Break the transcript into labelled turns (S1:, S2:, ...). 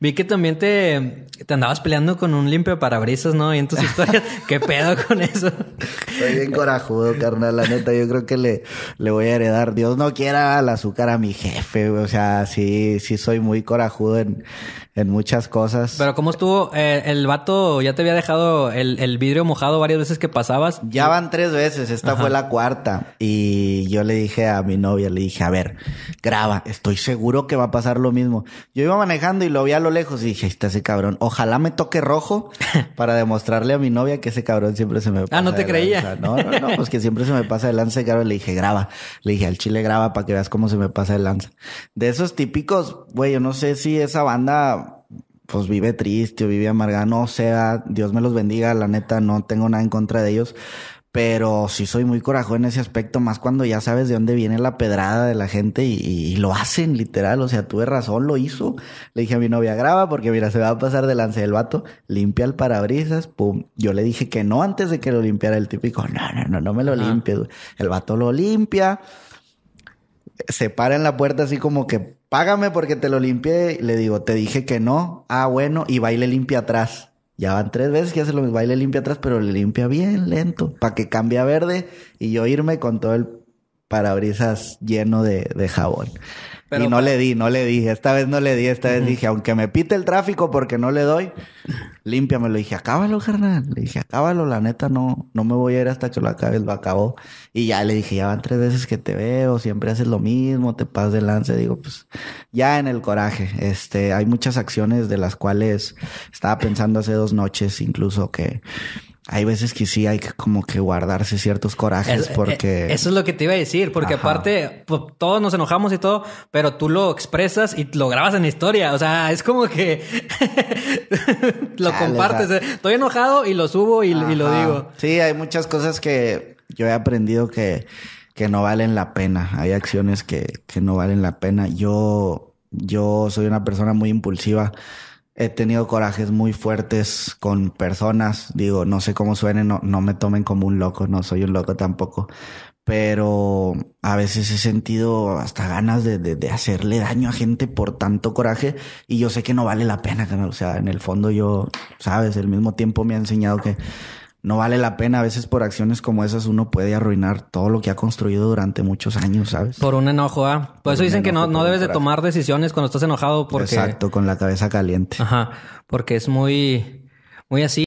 S1: Vi que también te, andabas peleando con un limpio parabrisas, ¿no? Y en tus historias, ¿qué
S2: pedo con eso? Soy bien corajudo, carnal. La neta, yo creo que le, le voy a heredar, Dios no quiera, el azúcar a mi jefe. O sea, sí, sí soy muy corajudo en, muchas cosas. Pero ¿cómo estuvo?
S1: Eh, el vato ya te había dejado el, vidrio mojado varias veces que pasabas. Ya
S2: van tres veces, esta fue la cuarta. Y yo le dije a mi novia, le dije, a ver, graba, estoy seguro que va a pasar lo mismo. Yo iba manejando y lo había a lo lejos y dije, está ese cabrón. Ojalá me toque rojo para demostrarle a mi novia que ese cabrón siempre se me pasa. Ah, no te creía. No, no, no, pues que siempre se me pasa de lanza. Y le dije, graba. Le dije, al chile graba para que veas cómo se me pasa de lanza. De esos típicos, güey, yo no sé si esa banda pues vive triste o vive amarga. no sea, ah, Dios me los bendiga, la neta, no tengo nada en contra de ellos, pero sí soy muy corajo en ese aspecto, más cuando ya sabes de dónde viene la pedrada de la gente y, lo hacen literal, o sea, tuve razón, lo hizo. Le dije a mi novia, graba porque mira, se va a pasar delante del vato, limpia el parabrisas, pum. Yo le dije que no antes de que lo limpiara el típico, no, no, no, no me lo limpies. El vato lo limpia, se para en la puerta así como que, págame porque te lo limpié. Le digo, te dije que no, ah, bueno, y va y le limpia atrás. Ya van tres veces que hace lo mismo. y le limpia atrás, pero le limpia bien lento para que cambie a verde y yo irme con todo el parabrisas lleno de, jabón. y no le di, no le di. Esta vez no le di. Esta vez dije, aunque me pite el tráfico porque no le doy, me Le dije, acábalo, carnal. Le dije, acábalo. La neta, no, no me voy a ir hasta que lo acabes. Lo acabó. Y ya le dije, ya van tres veces que te veo. Siempre haces lo mismo. Te pasas de lance. Digo, pues, ya en el coraje. Este, hay muchas acciones de las cuales estaba pensando hace dos noches incluso que hay veces que sí hay que como que guardarse ciertos corajes eh, porque... Eso
S1: es lo que te iba a decir, porque aparte pues, todos nos enojamos y todo, pero tú lo expresas y lo grabas en historia, o sea, es como que lo compartes, eh. estoy enojado y lo subo y, lo digo.
S2: Sí, hay muchas cosas que yo he aprendido que, que no valen la pena, hay acciones que, que no valen la pena. Yo, yo soy una persona muy impulsiva He tenido corajes muy fuertes con personas. Digo, no sé cómo suenen, no, no me tomen como un loco, no soy un loco tampoco pero a veces he sentido hasta ganas de, de, hacerle daño a gente por tanto coraje y yo sé que no vale la pena, O sea, en el fondo yo, sabes, el mismo tiempo me ha enseñado que no vale la pena. A veces por acciones como esas uno puede arruinar todo lo que ha construido durante muchos años, ¿sabes?
S1: Por un enojo, ¿ah? Por, eso dicen que no, no debes de tomar decisiones cuando estás enojado porque... Exacto, con la cabeza caliente. Ajá, porque es muy, muy así.